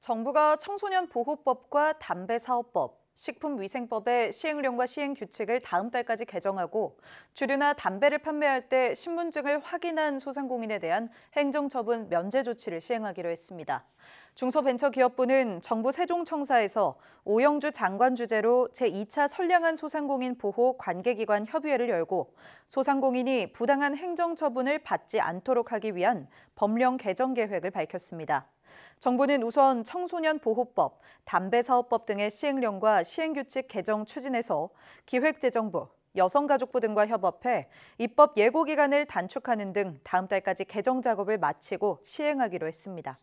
정부가 청소년 보호법과 담배 사업법, 식품위생법의 시행령과 시행 규칙을 다음 달까지 개정하고 주류나 담배를 판매할 때 신분증을 확인한 소상공인에 대한 행정처분 면제 조치를 시행하기로 했습니다. 중소벤처기업부는 정부 세종청사에서 오영주 장관 주재로 제2차 선량한 소상공인 보호 관계기관 협의회를 열고 소상공인이 부당한 행정처분을 받지 않도록 하기 위한 법령 개정 계획을 밝혔습니다. 정부는 우선 청소년 보호법, 담배 사업법 등의 시행령과 시행규칙 개정 추진에서 기획재정부, 여성가족부 등과 협업해 입법 예고 기간을 단축하는 등 다음 달까지 개정 작업을 마치고 시행하기로 했습니다.